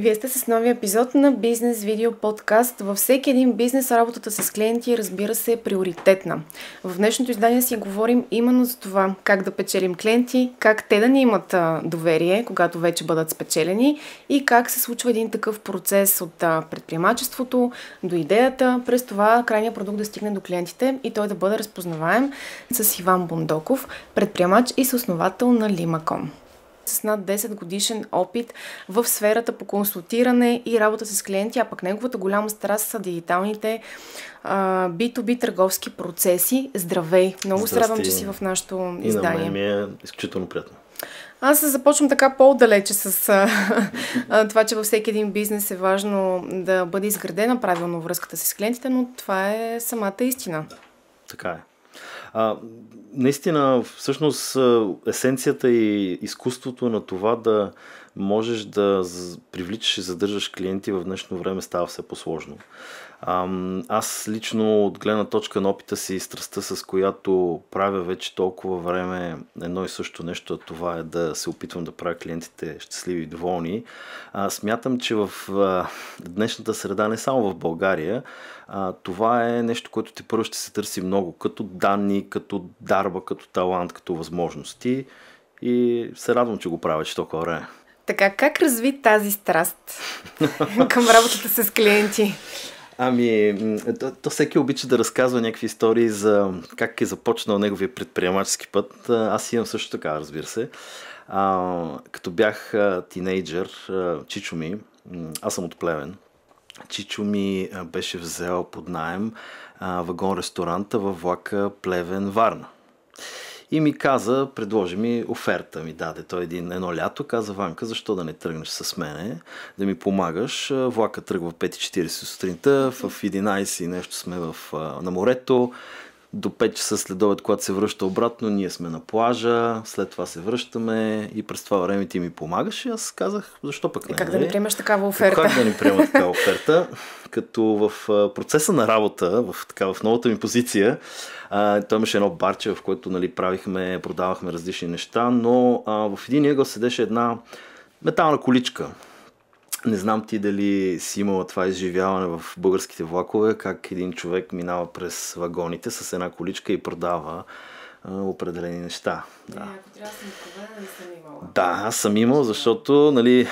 Вие сте с новия епизод на Бизнес Видео Подкаст. Във всеки един бизнес работата с клиенти, разбира се, е приоритетна. В днешното издание си говорим именно за това как да печелим клиенти, как те да ни имат доверие, когато вече бъдат спечелени и как се случва един такъв процес от предприемачеството до идеята, през това крайния продукт да стигне до клиентите и той да бъде разпознаваем с Иван Бондоков, предприемач и съосновател на Limacom с над 10 годишен опит в сферата по консултиране и работа с клиенти, а пък неговата голяма страст са дигиталните а, B2B търговски процеси. Здравей! Много се радвам, че си в нашото издание. И на мен ми е изключително приятно. Аз започвам така по-далече с а, това, че във всеки един бизнес е важно да бъде изградена правилно връзката си с клиентите, но това е самата истина. така е. А, наистина, всъщност, есенцията и изкуството на това да можеш да привличаш и задържаш клиенти в днешно време става все по-сложно. Аз лично от гледна точка на опита си и страстта, с която правя вече толкова време едно и също нещо, а това е да се опитвам да правя клиентите щастливи и доволни, смятам, че в днешната среда, не само в България, това е нещо, което те първо ще се търси много, като данни, като дарба, като талант, като възможности и се радвам, че го правя, че толкова време. Така, как разви тази страст към работата с клиенти? Ами, то, то всеки обича да разказва някакви истории за как е започнал неговия предприемачески път. Аз имам също така, разбира се. А, като бях тинейджър, Чичо ми, аз съм от Плевен, Чичо ми беше взел под найем вагон-ресторанта във влака Плевен-Варна и ми каза, предложи ми оферта, ми даде той един, едно лято, каза Ванка, защо да не тръгнеш с мене, да ми помагаш. Влака тръгва в 5.40 сутринта, в 11 нещо сме в, на морето до 5 часа след обед, когато се връща обратно, ние сме на плажа, след това се връщаме и през това време ти ми помагаш. И аз казах, защо пък не? Как да ни нали? приемаш такава оферта? Как да ни приема такава оферта? Като в процеса на работа, в, така, в новата ми позиция, а, той имаше едно барче, в което нали, правихме, продавахме различни неща, но а, в един ъгъл седеше една метална количка, не знам ти дали си имала това изживяване в българските влакове, как един човек минава през вагоните с една количка и продава а, определени неща. Е, да. Не, ако трябва да съм откровена, не съм имала. Да, аз съм имал, защото, нали,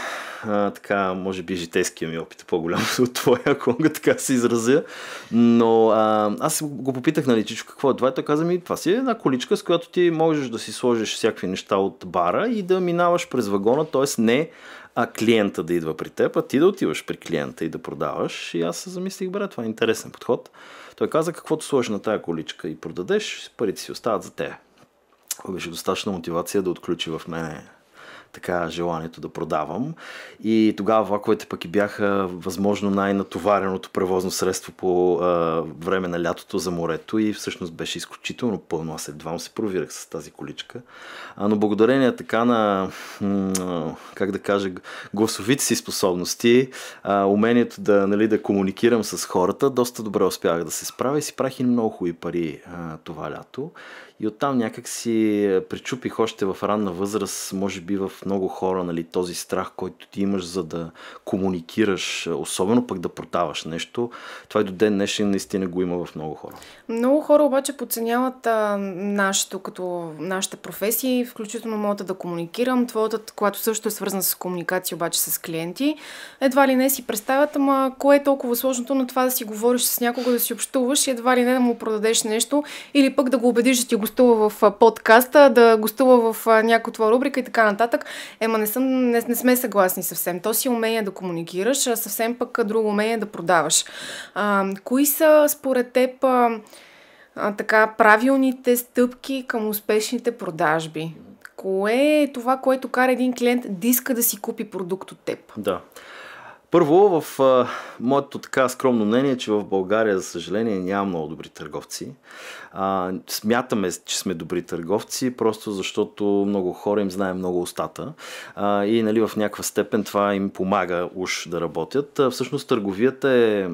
а, така, може би житейския ми е опит е по-голям от твоя, ако мога така се изразя. Но а, аз го попитах, нали, чичо, какво е това? И той каза ми, това си е една количка, с която ти можеш да си сложиш всякакви неща от бара и да минаваш през вагона, т.е. не а клиента да идва при теб, а ти да отиваш при клиента и да продаваш. И аз се замислих, брат, това е интересен подход. Той каза, каквото сложи на тая количка и продадеш, парите си остават за те. Това беше достатъчна мотивация да отключи в мене така желанието да продавам. И тогава влаковете пък и бяха възможно най-натовареното превозно средство по а, време на лятото за морето и всъщност беше изключително пълно. Аз едва се провирах с тази количка. А, но благодарение така на, как да кажа, гласовите си способности, а, умението да, нали, да комуникирам с хората, доста добре успях да се справя и си правих и много хубави пари а, това лято. И оттам някак си причупих още в ранна възраст, може би в много хора нали, този страх, който ти имаш за да комуникираш, е, особено пък да продаваш нещо, това и до ден днешен наистина го има в много хора. Много хора обаче подценяват а, нашето, като нашата професия, включително моята да комуникирам, твоята, която също е свързана с комуникация обаче с клиенти. Едва ли не си представят, ама кое е толкова сложното на това да си говориш с някого, да си общуваш и едва ли не да му продадеш нещо или пък да го убедиш, че ти гостува в подкаста, да гостува в някоя твоя рубрика и така нататък ема не, съм, не, не сме съгласни съвсем. То си умение да комуникираш, а съвсем пък друго умение да продаваш. А, кои са според теб а, а, така правилните стъпки към успешните продажби? Кое е това, което кара един клиент да иска да си купи продукт от теб? Да. Първо, в а, моето така скромно мнение, че в България, за съжаление, няма много добри търговци. А, смятаме, че сме добри търговци, просто защото много хора им знаем много устата а, и нали, в някаква степен това им помага уж да работят. А, всъщност търговията е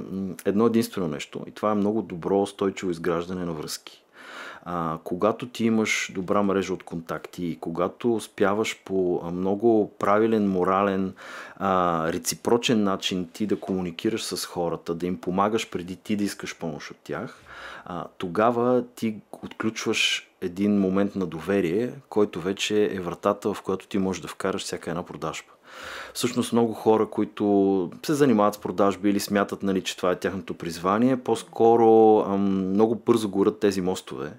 едно единствено нещо и това е много добро устойчиво изграждане на връзки. А, когато ти имаш добра мрежа от контакти и когато успяваш по много правилен, морален, а, реципрочен начин ти да комуникираш с хората, да им помагаш преди ти да искаш помощ от тях, а, тогава ти отключваш един момент на доверие, който вече е вратата, в която ти можеш да вкараш всяка една продажба всъщност много хора, които се занимават с продажби или смятат, нали, че това е тяхното призвание, по-скоро ам, много бързо горят тези мостове.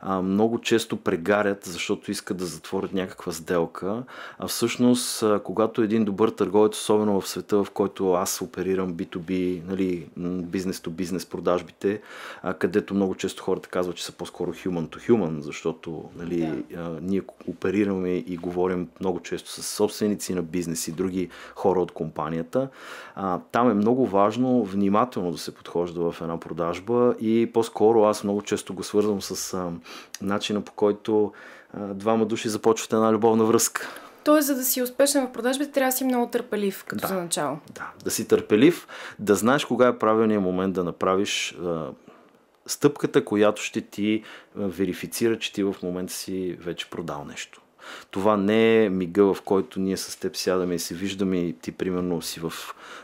Ам, много често прегарят, защото искат да затворят някаква сделка. А всъщност, а, когато един добър търговец, особено в света, в който аз оперирам B2B, нали, бизнес-то-бизнес продажбите, а, където много често хората казват, че са по-скоро human-to-human, защото нали, да. а, ние оперираме и говорим много често с собственици на бизнеси, други други хора от компанията. А, там е много важно внимателно да се подхожда в една продажба и по-скоро аз много често го свързвам с а, начина по който а, двама души започват една любовна връзка. Тоест, за да си успешен в продажбите, трябва да си много търпелив, като да, за начало. Да, да си търпелив, да знаеш кога е правилният момент да направиш а, стъпката, която ще ти верифицира, че ти в момента си вече продал нещо. Това не е мига, в който ние с теб сядаме и се виждаме и ти примерно си в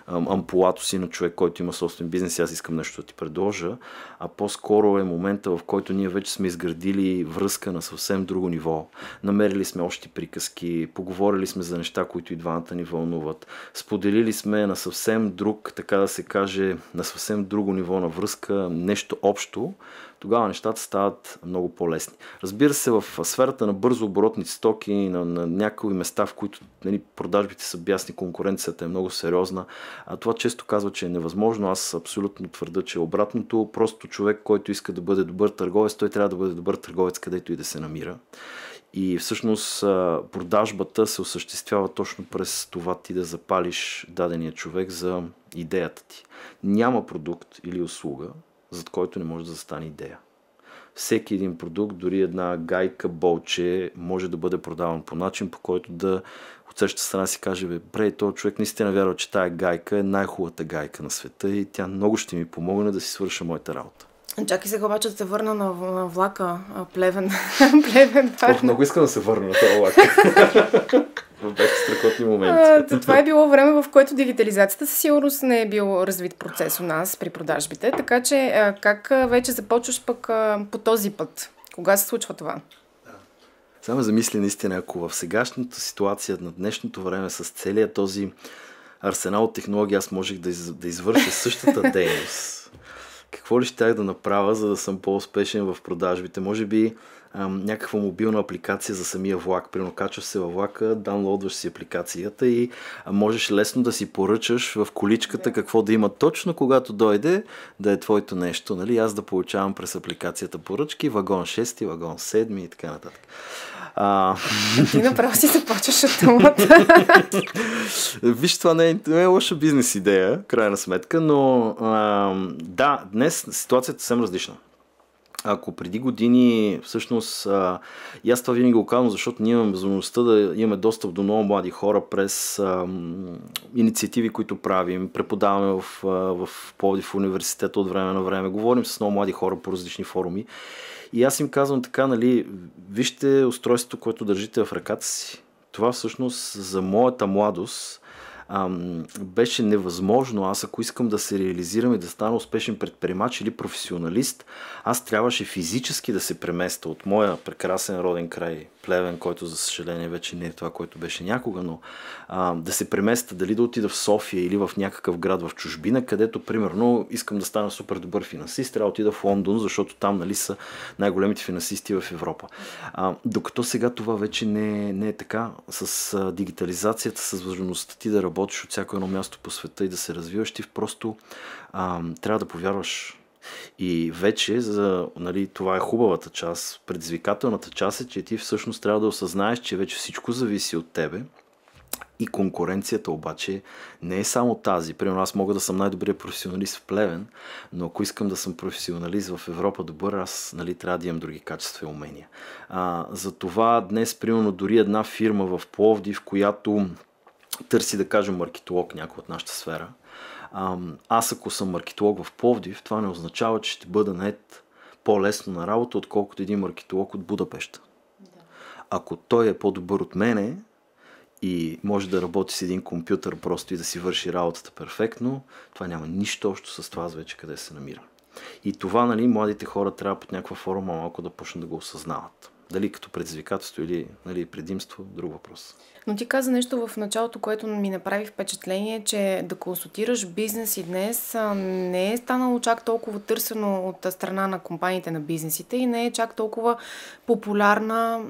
ампулато си на човек, който има собствен бизнес и аз искам нещо да ти предложа, а по-скоро е момента, в който ние вече сме изградили връзка на съвсем друго ниво. Намерили сме още приказки, поговорили сме за неща, които и двамата ни вълнуват. Споделили сме на съвсем друг, така да се каже, на съвсем друго ниво на връзка, нещо общо, тогава нещата стават много по-лесни. Разбира се, в сферата на бързо оборотни стоки, на, на някои места, в които нали, продажбите са бясни, конкуренцията е много сериозна, а това често казва, че е невъзможно. Аз абсолютно твърда, че е обратното. Просто човек, който иска да бъде добър търговец, той трябва да бъде добър търговец, където и да се намира. И всъщност продажбата се осъществява точно през това ти да запалиш дадения човек за идеята ти. Няма продукт или услуга, зад който не може да застане идея. Всеки един продукт, дори една гайка болче, може да бъде продаван по начин, по който да от същата страна си каже, бе, бре, този човек наистина вярва, че тая гайка е най-хубавата гайка на света и тя много ще ми помогне да си свърша моята работа. Чакай сега обаче да се върна на, влака Плевен. плевен Ох, много искам да се върна на този влака. Бяха страхотни моменти. А, това е било време, в което дигитализацията със сигурност не е бил развит процес у нас при продажбите. Така че как вече започваш пък по този път? Кога се случва това? Само замисли наистина, ако в сегашната ситуация на днешното време с целият този арсенал от технологии аз можех да, из, да извърша същата дейност какво ли щях да направя, за да съм по-успешен в продажбите? Може би ам, някаква мобилна апликация за самия влак. Примерно качваш се във влака, даунлоудваш си апликацията и можеш лесно да си поръчаш в количката какво да има точно когато дойде да е твоето нещо. Нали? Аз да получавам през апликацията поръчки, вагон 6, вагон 7 и така нататък. А... Ти направо си започваш от думата. Виж, това не е, не е лоша бизнес идея, крайна сметка, но а, да, днес ситуацията е съвсем различна ако преди години, всъщност, а, и аз това винаги го казвам, защото ние имаме възможността да имаме достъп до много млади хора през а, инициативи, които правим, преподаваме в, в Повдив университета от време на време, говорим с много млади хора по различни форуми. И аз им казвам така, нали, вижте устройството, което държите в ръката си. Това всъщност за моята младост ам, беше невъзможно. Аз ако искам да се реализирам и да стана успешен предприемач или професионалист, аз трябваше физически да се преместа от моя прекрасен роден край Плевен, който за съжаление вече не е това, което беше някога, но а, да се преместа, дали да отида в София или в някакъв град в чужбина, където примерно искам да стана супер добър финансист, трябва да отида в Лондон, защото там нали, са най-големите финансисти в Европа. А, докато сега това вече не, е, не е така с а, дигитализацията, с възможността ти да работиш от всяко едно място по света и да се развиваш, ти просто а, трябва да повярваш и вече за, нали, това е хубавата част. Предизвикателната част е, че ти всъщност трябва да осъзнаеш, че вече всичко зависи от тебе. И конкуренцията обаче не е само тази. Примерно аз мога да съм най-добрият професионалист в Плевен, но ако искам да съм професионалист в Европа добър, аз нали, трябва да имам други качества и умения. А, затова днес, примерно, дори една фирма в Пловди, в която търси, да кажем, маркетолог някой от нашата сфера – аз ако съм маркетолог в Пловдив, това не означава, че ще бъда нает по-лесно на работа, отколкото един маркетолог от Будапеща. Ако той е по-добър от мене и може да работи с един компютър просто и да си върши работата перфектно, това няма нищо общо с това аз вече къде се намира. И това, нали, младите хора трябва под някаква форма малко да почнат да го осъзнават. Дали като предизвикателство или нали, предимство, друг въпрос. Но ти каза нещо в началото, което ми направи впечатление, че да консултираш бизнес и днес не е станало чак толкова търсено от страна на компаниите на бизнесите и не е чак толкова популярна,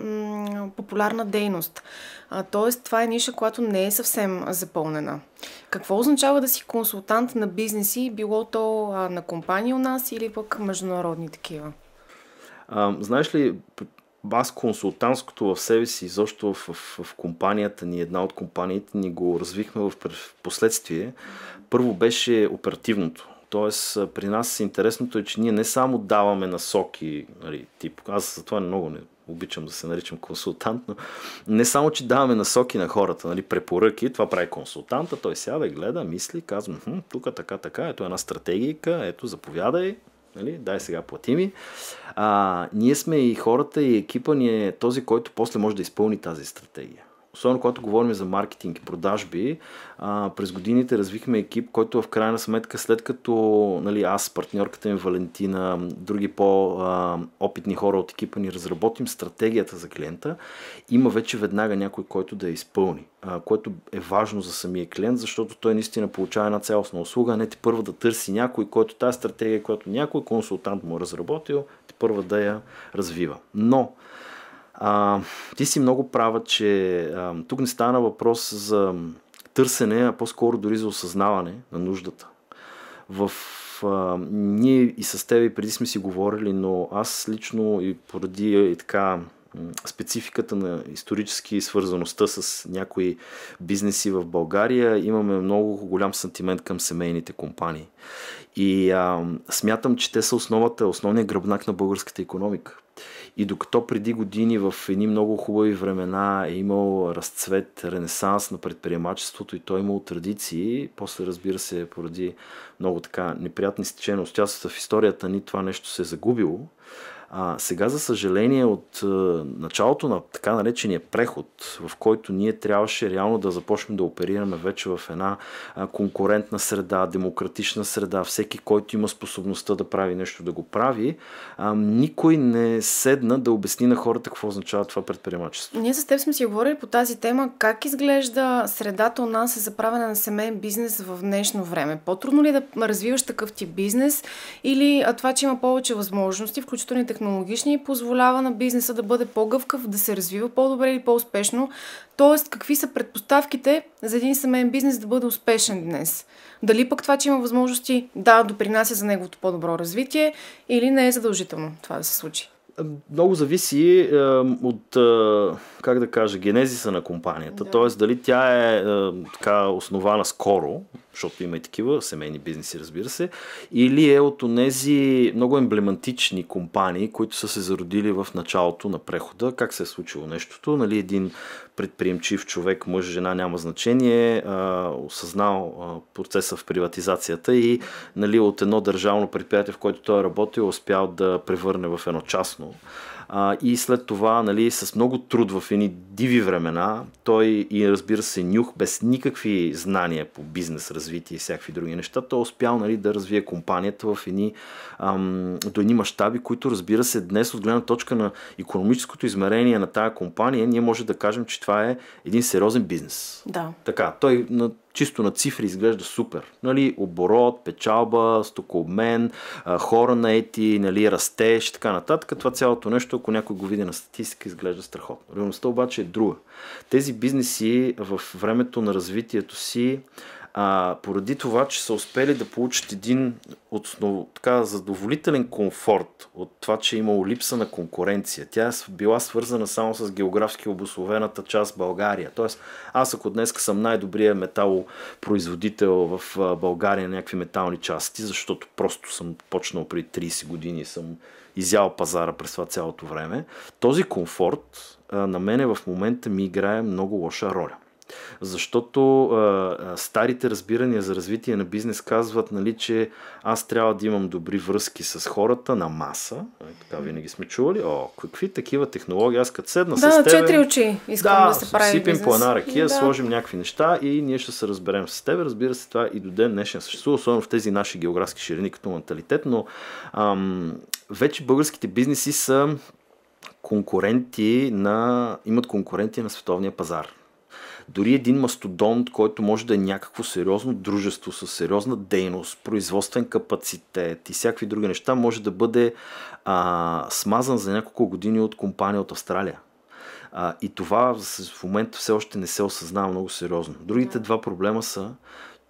популярна дейност. тоест, това е ниша, която не е съвсем запълнена. Какво означава да си консултант на бизнеси, било то на компания у нас или пък международни такива? А, знаеш ли, аз консултантското в себе си, изобщо в, в, в компанията ни, една от компаниите ни го развихме в последствие. Първо беше оперативното. Тоест, при нас интересното е, че ние не само даваме насоки, нали, тип, аз затова много не обичам да се наричам консултант, но не само, че даваме насоки на хората, нали, препоръки, това прави консултанта, той сяда, гледа, мисли, казва, тук така, така, ето една стратегика, ето заповядай, нали? дай сега плати ми. А, ние сме и хората, и екипа ни е този, който после може да изпълни тази стратегия особено когато говорим за маркетинг и продажби, а, през годините развихме екип, който в крайна сметка, след като нали, аз, партньорката им Валентина, други по-опитни хора от екипа ни разработим стратегията за клиента, има вече веднага някой, който да я изпълни, а, което е важно за самия клиент, защото той наистина получава една цялостна услуга, а не ти първа да търси някой, който тази стратегия, която някой консултант му е разработил, те първа да я развива. Но а, ти си много права, че а, тук не стана въпрос за търсене, а по-скоро дори за осъзнаване на нуждата. В а, ние и с тебе преди сме си говорили, но аз лично и поради и така спецификата на исторически свързаността с някои бизнеси в България, имаме много голям сантимент към семейните компании. И а, смятам, че те са основата, основният гръбнак на българската економика. И докато преди години в едни много хубави времена е имал разцвет, ренесанс на предприемачеството и той е имал традиции, после разбира се поради много така неприятни стечения обстоятелства в историята ни това нещо се е загубило. А, сега, за съжаление, от а, началото на така наречения преход, в който ние трябваше реално да започнем да оперираме вече в една а, конкурентна среда, демократична среда, всеки, който има способността да прави нещо, да го прави, а, никой не седна да обясни на хората какво означава това предприемачество. Ние с теб сме си говорили по тази тема как изглежда средата у нас е за правене на семейен бизнес в днешно време. По-трудно ли е да развиваш такъв тип бизнес или това, че има повече възможности, включително и технологични и позволява на бизнеса да бъде по-гъвкав, да се развива по-добре и по-успешно. Тоест, какви са предпоставките за един семейен бизнес да бъде успешен днес? Дали пък това, че има възможности, да, допринася за неговото по-добро развитие или не е задължително това да се случи? много зависи е, от, е, как да кажа, генезиса на компанията. Да. Тоест, дали тя е, е така основана скоро, защото има и такива семейни бизнеси, разбира се, или е от онези много емблематични компании, които са се зародили в началото на прехода. Как се е случило нещото? Нали, един предприемчив човек, мъж, жена, няма значение, а, осъзнал а, процеса в приватизацията и нали, от едно държавно предприятие, в което той е работил, успял да превърне в едно частно. А, и след това, нали, с много труд в едни диви времена, той и разбира се Нюх, без никакви знания по бизнес развитие и всякакви други неща, той е успял нали, да развие компанията в едни, ам, до едни мащаби, които разбира се днес от гледна точка на економическото измерение на тая компания, ние може да кажем, че това е един сериозен бизнес. Да. Така, той на чисто на цифри изглежда супер. Нали, оборот, печалба, стокообмен, хора на ети, нали, растеж и така нататък. Това цялото нещо, ако някой го види на статистика, изглежда страхотно. Реалността обаче е друга. Тези бизнеси в времето на развитието си а, поради това, че са успели да получат един основ, така, задоволителен комфорт от това, че е имало липса на конкуренция. Тя е била свързана само с географски обословената част България. Тоест, аз ако днес съм най-добрия металопроизводител в България на някакви метални части, защото просто съм почнал при 30 години и съм изял пазара през това цялото време, този комфорт а, на мене в момента ми играе много лоша роля. Защото а, старите разбирания за развитие на бизнес казват, нали, че аз трябва да имам добри връзки с хората на маса. Нали, така винаги сме чували. О, какви такива технологии. Аз като седна да, с тебе... Да, четири очи искам да, да се прави сипим бизнес. по една ракия, да. сложим някакви неща и ние ще се разберем с теб. Разбира се, това и до ден днешен съществува, особено в тези наши географски ширини като менталитет, но ам, вече българските бизнеси са конкуренти на, имат конкуренти на световния пазар. Дори един мастодонт, който може да е някакво сериозно дружество с сериозна дейност, производствен капацитет и всякакви други неща, може да бъде а, смазан за няколко години от компания от Австралия. А, и това в момента все още не се осъзнава много сериозно. Другите два проблема са,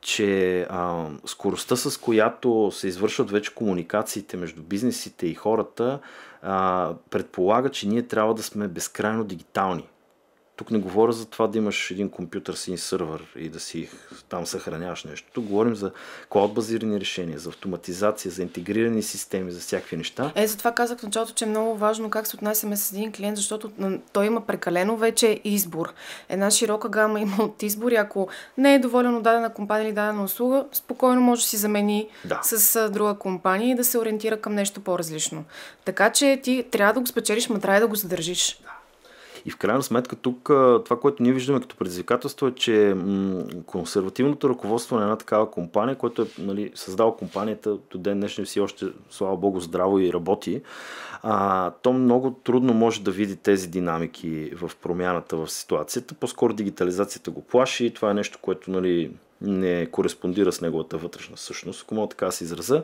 че а, скоростта с която се извършват вече комуникациите между бизнесите и хората а, предполага, че ние трябва да сме безкрайно дигитални. Тук не говоря за това да имаш един компютър с един сървър и да си там съхраняваш нещо. Тук говорим за клауд базирани решения, за автоматизация, за интегрирани системи, за всякакви неща. Е, затова казах в началото, че е много важно как се отнасяме с един клиент, защото той има прекалено вече избор. Една широка гама има от избори. Ако не е доволен от дадена компания или дадена услуга, спокойно може да си замени да. с друга компания и да се ориентира към нещо по-различно. Така че ти трябва да го спечелиш, ма трябва да го задържиш. Да. И в крайна сметка тук това, което ние виждаме като предизвикателство е, че консервативното ръководство на една такава компания, което е нали, създал компанията до ден днешни си още, слава богу, здраво и работи, а, то много трудно може да види тези динамики в промяната в ситуацията. По-скоро дигитализацията го плаши. Това е нещо, което нали, не кореспондира с неговата вътрешна същност, ако мога така се израза.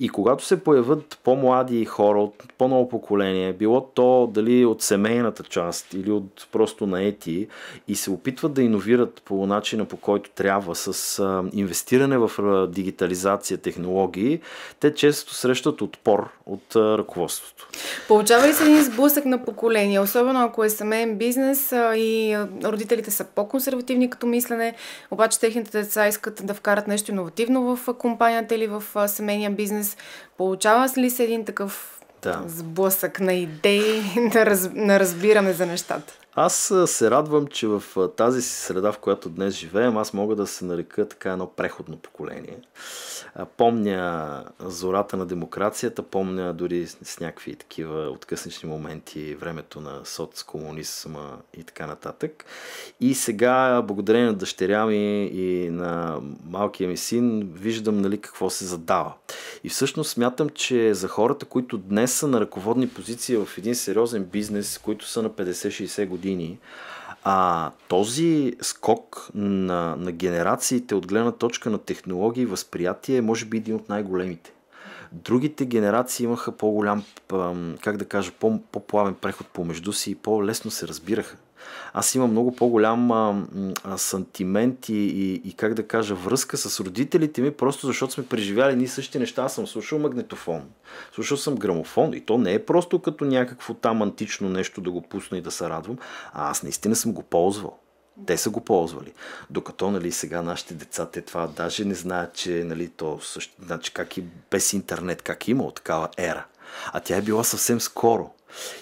И когато се появят по-млади хора от по-ново поколение, било то дали от семейната част или от просто наети, и се опитват да иновират по начина по който трябва, с а, инвестиране в а, дигитализация, технологии, те често срещат отпор от а, ръководството. Получава ли се един сблъсък на поколения, особено ако е семейен бизнес и родителите са по-консервативни като мислене, обаче техните деца искат да вкарат нещо иновативно в компанията или в семейния бизнес. Получава ли се един такъв да. сблъсък на идеи, на, раз, на разбиране за нещата? Аз се радвам, че в тази си среда, в която днес живеем, аз мога да се нарека така едно преходно поколение. Помня зората на демокрацията, помня дори с някакви такива откъснични моменти, времето на соцкомунизма и така нататък. И сега, благодарение на дъщеря ми и на малкия ми син, виждам нали, какво се задава. И всъщност смятам, че за хората, които днес са на ръководни позиции в един сериозен бизнес, които са на 50-60 години, години. А този скок на, на генерациите от гледна точка на технологии и възприятие е може би един от най-големите. Другите генерации имаха по-голям, как да кажа, по- по-плавен преход помежду си и по-лесно се разбираха. Аз имам много по-голям а, а, сантимент и, и, и, как да кажа, връзка с родителите ми, просто защото сме преживяли ни същи неща. Аз съм слушал магнетофон, слушал съм грамофон и то не е просто като някакво там антично нещо да го пусна и да се радвам, а аз наистина съм го ползвал. Те са го ползвали. Докато нали, сега нашите деца, те това даже не знаят, че нали, то също, значи, как и без интернет, как е имало такава ера. А тя е била съвсем скоро.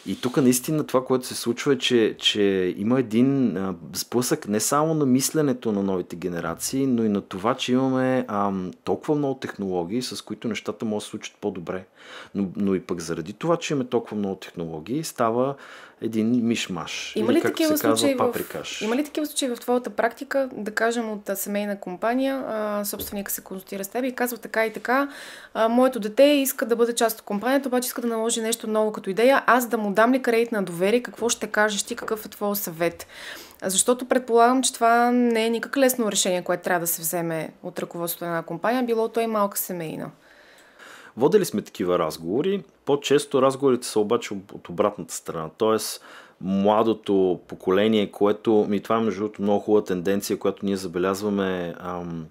И тук наистина това, което се случва е, че, че има един сблъсък не само на мисленето на новите генерации, но и на това, че имаме а, толкова много технологии, с които нещата могат да се случат по-добре. Но, но и пък заради това, че имаме толкова много технологии, става един мишмаш. Има ли, или, такива се казва, в... паприкаш. Има ли такива случаи в твоята практика, да кажем от семейна компания, собственика се консултира с теб и казва така и така, а, моето дете иска да бъде част от компанията, обаче иска да наложи нещо ново като идея, аз да му дам ли кредит на доверие, какво ще кажеш ти, какъв е твой съвет? Защото предполагам, че това не е никак лесно решение, което трябва да се вземе от ръководството на една компания, било то и малка семейна. Водели сме такива разговори. По-често разговорите са обаче от обратната страна. Тоест, младото поколение, което, ми това е между другото много хубава тенденция, която ние забелязваме ам,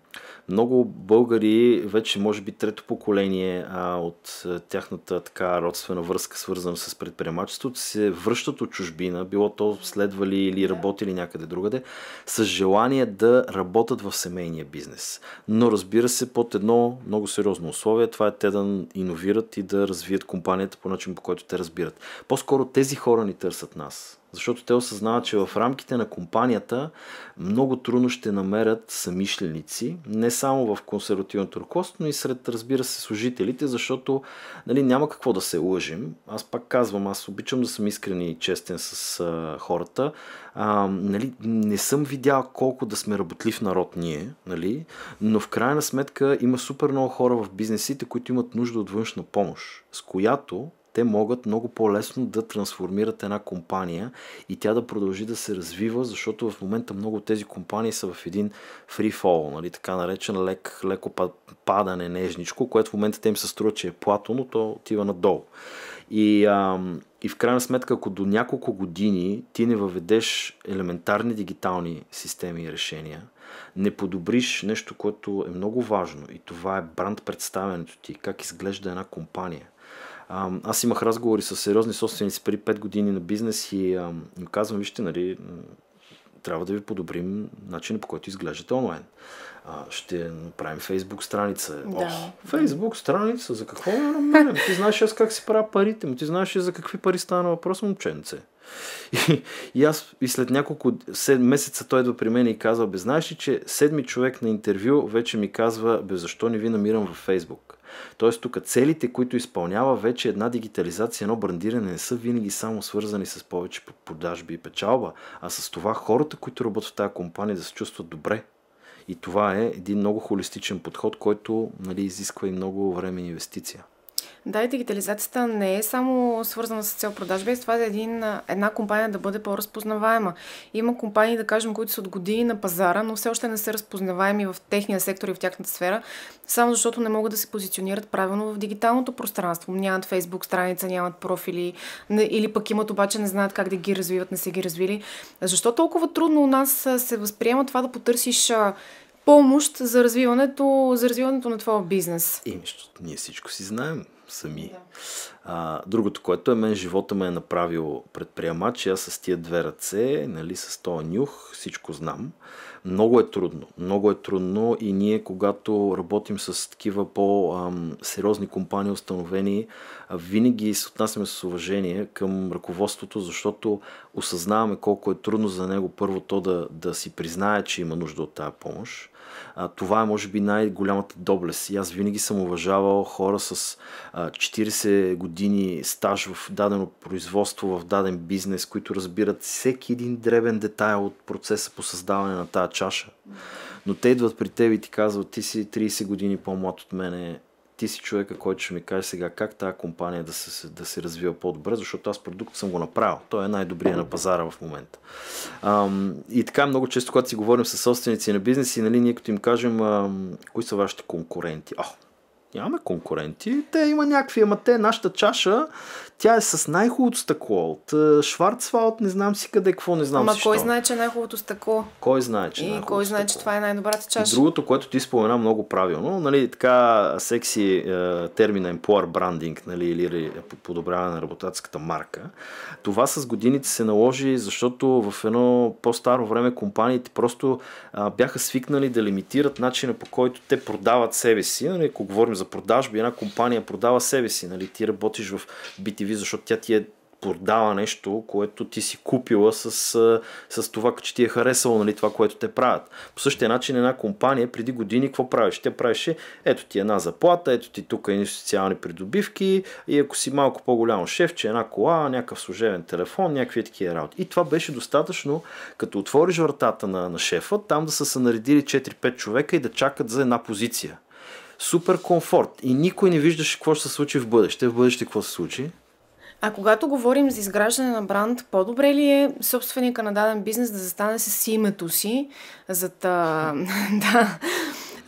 много българи, вече може би трето поколение а, от тяхната така родствена връзка, свързана с предприемачеството, се връщат от чужбина, било то следвали или работили някъде другаде, с желание да работят в семейния бизнес. Но разбира се, под едно много сериозно условие, това е те да иновират и да развият компанията по начин, по който те разбират. По-скоро тези хора ни търсят нас. Защото те осъзнават, че в рамките на компанията много трудно ще намерят самишленици, не само в консервативното ръководство, но и сред, разбира се, служителите, защото нали, няма какво да се лъжим. Аз пак казвам, аз обичам да съм искрен и честен с а, хората. А, нали, не съм видял колко да сме работлив народ ние, нали, но в крайна сметка има супер много хора в бизнесите, които имат нужда от външна помощ, с която те могат много по-лесно да трансформират една компания и тя да продължи да се развива, защото в момента много от тези компании са в един free fall, нали, така наречен лек, леко падане, нежничко, което в момента те им се струва, че е плато, но то отива надолу. И, а, и в крайна сметка, ако до няколко години ти не въведеш елементарни дигитални системи и решения, не подобриш нещо, което е много важно и това е бранд представянето ти, как изглежда една компания, аз имах разговори с сериозни собственици преди 5 години на бизнес и им казвам, вижте, нали, трябва да ви подобрим начина по който изглеждате онлайн. А, ще направим фейсбук страница. Да. Ох, фейсбук страница, за какво ме на Ти знаеш аз как си правя парите му, ти знаеш за какви пари стана въпрос, момченце. И, и аз и след няколко сед, месеца той идва при мен и казва, бе знаеш ли, че седми човек на интервю вече ми казва, бе защо не ви намирам във фейсбук? Тоест тук целите, които изпълнява вече една дигитализация, едно брандиране не са винаги само свързани с повече продажби и печалба, а с това хората, които работят в тази компания да се чувстват добре. И това е един много холистичен подход, който нали, изисква и много време и инвестиция. Да, и дигитализацията не е само свързана с цел продажба, и с това е един, една компания да бъде по-разпознаваема. Има компании, да кажем, които са от години на пазара, но все още не са разпознаваеми в техния сектор и в тяхната сфера, само защото не могат да се позиционират правилно в дигиталното пространство. Нямат Facebook страница, нямат профили, не, или пък имат обаче не знаят как да ги развиват, не са ги развили. Защо толкова трудно у нас се възприема това да потърсиш помощ за развиването, за развиването на твоя бизнес? И защото ние всичко си знаем сами. Да. А, другото, което е, мен живота ме е направил предприемач, аз с тия две ръце, нали, с този нюх, всичко знам. Много е трудно. Много е трудно и ние, когато работим с такива по-сериозни компании, установени, винаги се отнасяме с уважение към ръководството, защото осъзнаваме колко е трудно за него първо то да, да си признае, че има нужда от тази помощ а, това е може би най-голямата доблест. И аз винаги съм уважавал хора с а, 40 години стаж в дадено производство, в даден бизнес, които разбират всеки един дребен детайл от процеса по създаване на тази чаша. Но те идват при теб и ти казват, ти си 30 години по-млад от мене, ти си човека, който ще ми каже сега как тази компания да се, да се развива по-добре, защото аз продукт съм го направил. Той е най-добрият на пазара в момента. Ам, и така много често, когато си говорим с собственици на бизнеси, нали, ние като им кажем ам, кои са вашите конкуренти. О, Нямаме конкуренти. Те има някакви, ама те, нашата чаша, тя е с най-хубавото стъкло. От е, Шварцвалд, не знам си къде, какво, не знам Ама си кой що. знае, че е най-хубавото стъкло? Кой знае, че е И кой знае, стъкло? че това е най-добрата чаша? И другото, което ти спомена много правилно, нали, така секси е, термина employer branding, нали, или подобряване на работатската марка. Това с годините се наложи, защото в едно по-старо време компаниите просто а, бяха свикнали да лимитират начина по който те продават себе си. Нали, ако говорим за за продажби, една компания продава себе си, нали? Ти работиш в BTV, защото тя ти е продава нещо, което ти си купила с, с това, че ти е харесало нали, това, което те правят. По същия начин една компания преди години какво правиш? Тя правеше, ето ти една заплата, ето ти тук едни социални придобивки и ако си малко по-голям шеф, че една кола, някакъв служебен телефон, някакви такива е работи. И това беше достатъчно, като отвориш вратата на, на шефа, там да са се наредили 4-5 човека и да чакат за една позиция супер комфорт и никой не виждаше какво ще се случи в бъдеще, в бъдеще какво се случи. А когато говорим за изграждане на бранд, по-добре ли е собственика на даден бизнес да застане с името си, за да, да,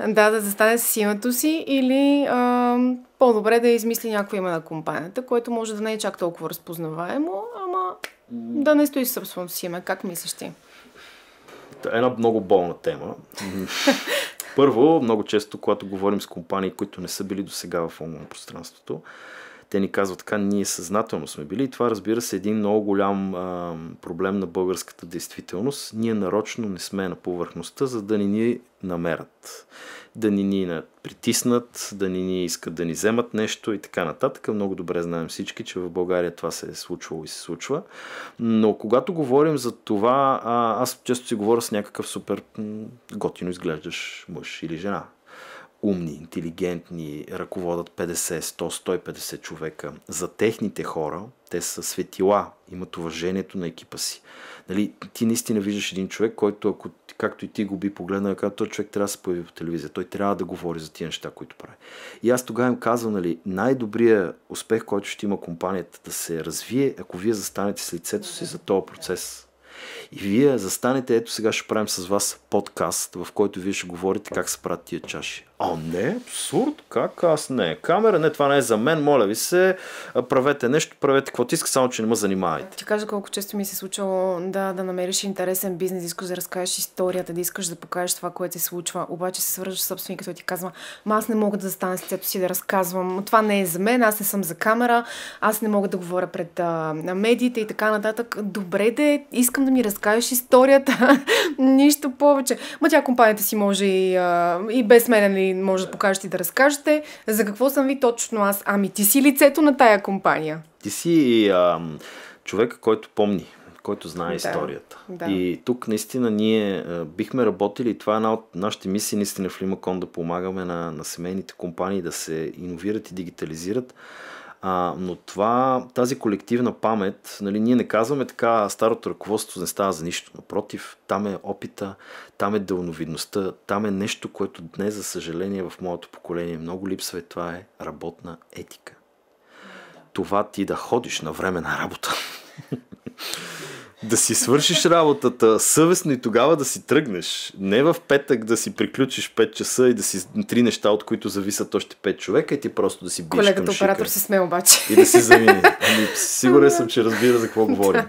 да, да застане с името си или а, по-добре да измисли някакво име на компанията, което може да не е чак толкова разпознаваемо, ама да не стои собственото си име. Как мислиш ти? Една много болна тема. Първо, много често, когато говорим с компании, които не са били до сега в онлайн пространството, те ни казват така, ние съзнателно сме били и това разбира се е един много голям а, проблем на българската действителност. Ние нарочно не сме на повърхността, за да ни ни намерят да ни ни притиснат, да ни ни искат да ни вземат нещо и така нататък. Много добре знаем всички, че в България това се е случвало и се случва. Но когато говорим за това, аз често си говоря с някакъв супер готино изглеждаш мъж или жена умни, интелигентни, ръководят 50, 100, 150 човека. За техните хора, те са светила, имат уважението на екипа си. Нали, ти наистина виждаш един човек, който, ако, както и ти го би погледнал, казва, този човек трябва да се появи по телевизия, той трябва да говори за тия неща, които прави. И аз тогава им казвам, нали, най-добрият успех, който ще има компанията да се развие, ако вие застанете с лицето си за този процес и вие застанете, ето сега ще правим с вас подкаст, в който вие ще говорите как се правят тия чаши. А не, абсурд, как аз не. Камера, не, това не е за мен, моля ви се, правете нещо, правете каквото иска, само че не ме занимавайте. Ти кажа колко често ми се е случвало да, да намериш интересен бизнес, искаш да разкажеш историята, да искаш да покажеш това, което се случва, обаче се свържеш с собственика, той ти казва, ма аз не мога да застана с тето си да разказвам, това не е за мен, аз не съм за камера, аз не мога да говоря пред а, медиите и така нататък. Добре да искам да ми разкажеш разкажеш историята, нищо повече. Ма тя компанията си може и, а, и без мен нали, може да покажете и да разкажете за какво съм ви точно аз. Ами ти си лицето на тая компания. Ти си а, човек, който помни който знае да, историята. Да. И тук наистина ние а, бихме работили, и това е една от нашите мисии наистина в Лимакон да помагаме на, на семейните компании да се иновират и дигитализират. А, но това, тази колективна памет, нали, ние не казваме така, старото ръководство не става за нищо. Напротив, там е опита, там е дълновидността, там е нещо, което днес, за съжаление, в моето поколение много липсва и това е работна етика. Това ти да ходиш на време на работа. да си свършиш работата съвестно и тогава да си тръгнеш. Не в петък да си приключиш 5 часа и да си три неща, от които зависят още 5 човека и ти просто да си биеш Колегата към оператор се сме обаче. И да си замини. Ами, сигурен съм, че разбира за какво говорим.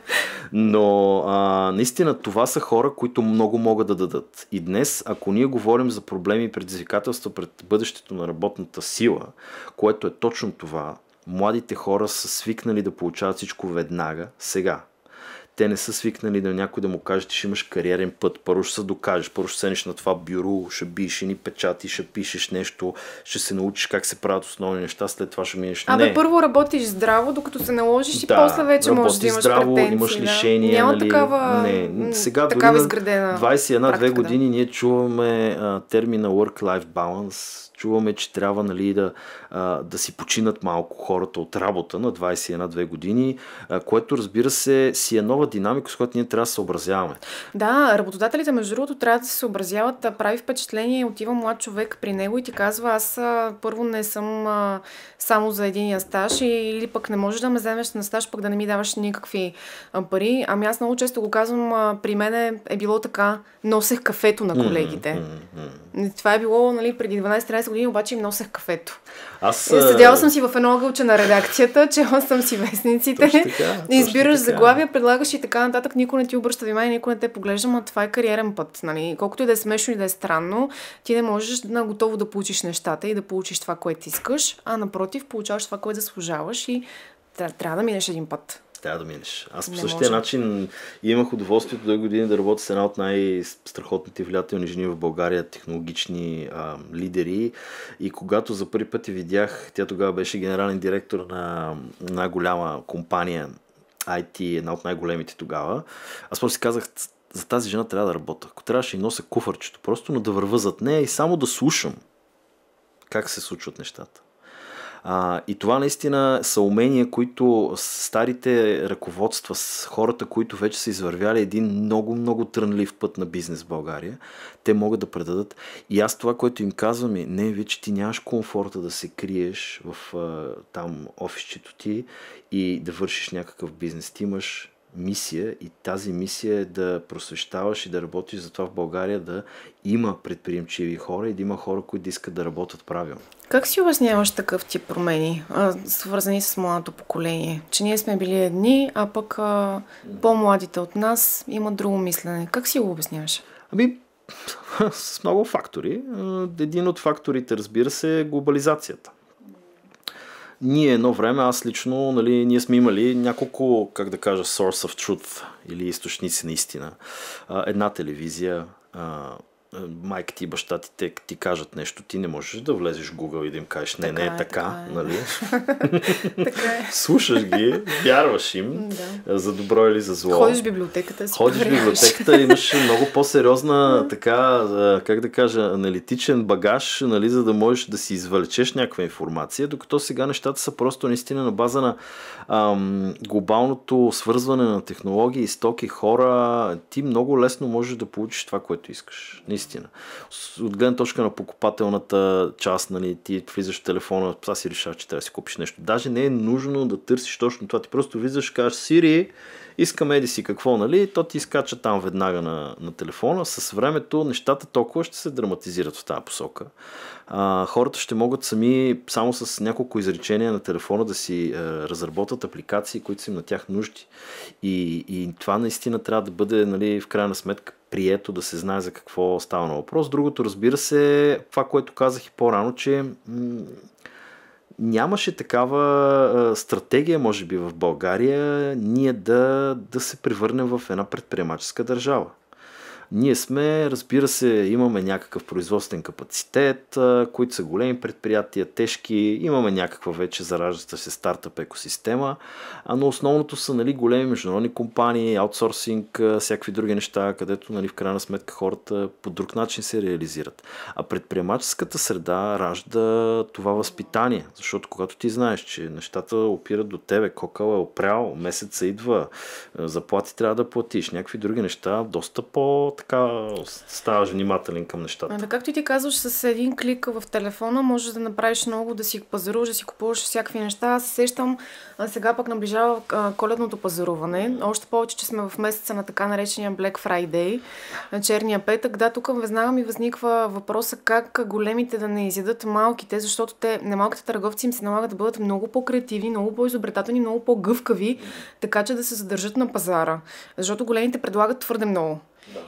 Но а, наистина това са хора, които много могат да дадат. И днес, ако ние говорим за проблеми и предизвикателства пред бъдещето на работната сила, което е точно това, младите хора са свикнали да получават всичко веднага, сега те не са свикнали да някой да му каже, ти ще имаш кариерен път. Първо ще се докажеш, първо ще седнеш на това бюро, ще биеш и ни печати, ще пишеш нещо, ще се научиш как се правят основни неща, след това ще минеш. Абе, не. първо работиш здраво, докато се наложиш да, и после вече можеш да имаш здраво, претенции, имаш лишение. Да. Няма нали, такава, не. Сега, такава изградена 21-2 години ние чуваме а, термина work-life balance чуваме, че трябва нали, да, да си починат малко хората от работа на 21-2 години, което разбира се си е нова динамика, с която ние трябва да се съобразяваме. Да, работодателите между другото трябва да се съобразяват, прави впечатление, отива млад човек при него и ти казва, аз първо не съм само за един стаж или пък не можеш да ме вземеш на стаж, пък да не ми даваш никакви пари. Ами аз много често го казвам, при мен е било така, носех кафето на колегите. Mm-hmm. Това е било нали, преди 12-13 12 години обаче им носех кафето. Аз... Е, е, седяла съм си в едно ъгълче на редакцията, чела съм си вестниците, така, избираш така. заглавия, предлагаш и така нататък, никой не ти обръща внимание, никой не те поглежда, но това е кариерен път. Нали? Колкото и да е смешно и да е странно, ти не можеш на готово да получиш нещата и да получиш това, което искаш, а напротив, получаваш това, което заслужаваш и трябва да минеш един път трябва да минеш. Аз по същия начин имах удоволствието две години да работя с една от най-страхотните влиятелни жени в България, технологични а, лидери. И когато за първи път я видях, тя тогава беше генерален директор на една голяма компания, IT, една от най-големите тогава. Аз просто си казах, за тази жена трябва да работя. Ако трябваше и нося куфърчето, просто но да върва зад нея и само да слушам как се случват нещата. А, и това наистина са умения, които старите ръководства, с хората, които вече са извървяли един много-много трънлив път на бизнес в България, те могат да предадат. И аз това, което им казвам е, не, вече ти нямаш комфорта да се криеш в а, там офисчето ти и да вършиш някакъв бизнес. Ти имаш мисия и тази мисия е да просвещаваш и да работиш за това в България да има предприемчиви хора и да има хора, които искат да работят правилно. Как си обясняваш такъв тип промени, свързани с младото поколение? Че ние сме били едни, а пък по-младите от нас имат друго мислене. Как си го обясняваш? Ами, с много фактори. Един от факторите, разбира се, е глобализацията ние едно време, аз лично, нали, ние сме имали няколко, как да кажа, source of truth или източници на истина. Една телевизия, е, майка ти и баща ти, те ти кажат нещо, ти не можеш да влезеш в Google и да им кажеш, не, така не е, е така, така е. нали? така е. Слушаш ги, вярваш им, да. Е, за добро или за зло. Ходиш в библиотеката си. Ходиш в библиотеката, имаш много по-сериозна, така, е, как да кажа, аналитичен багаж, нали, за да можеш да си извлечеш някаква информация, докато сега нещата са просто наистина на база на ам, глобалното свързване на технологии, стоки, хора. Ти много лесно можеш да получиш това, което искаш наистина. От гледна точка на покупателната част, нали, ти влизаш в телефона, сега си решаваш, че трябва да си купиш нещо. Даже не е нужно да търсиш точно това. Ти просто влизаш, кажеш Siri, Искаме еди си какво, нали, то ти изкача там веднага на, на телефона. С времето нещата толкова ще се драматизират в тази посока. А, хората ще могат сами, само с няколко изречения на телефона да си а, е, разработят апликации, които са им на тях нужди. И, и това наистина трябва да бъде, нали, в крайна сметка, прието да се знае за какво става на въпрос. Другото, разбира се, това, което казах и по-рано, че м- нямаше такава а, стратегия, може би, в България, ние да, да се превърнем в една предприемаческа държава. Ние сме, разбира се, имаме някакъв производствен капацитет, които са големи предприятия, тежки, имаме някаква вече зараждаща се стартъп екосистема, но основното са нали, големи международни компании, аутсорсинг, всякакви други неща, където нали, в крайна сметка хората по друг начин се реализират. А предприемаческата среда ражда това възпитание, защото когато ти знаеш, че нещата опират до тебе, кокал е опрял, месеца идва, заплати трябва да платиш, някакви други неща, доста по така ставаш внимателен към нещата. да, както и ти казваш, с един клик в телефона можеш да направиш много, да си пазаруваш, да си купуваш всякакви неща. Аз се сещам, а сега пък наближава коледното пазаруване. Още повече, че сме в месеца на така наречения Black Friday, на черния петък. Да, тук веднага ми възниква въпроса как големите да не изядат малките, защото те, не малките търговци им се налага да бъдат много по-креативни, много по-изобретателни, много по-гъвкави, така че да се задържат на пазара. Защото големите предлагат твърде много.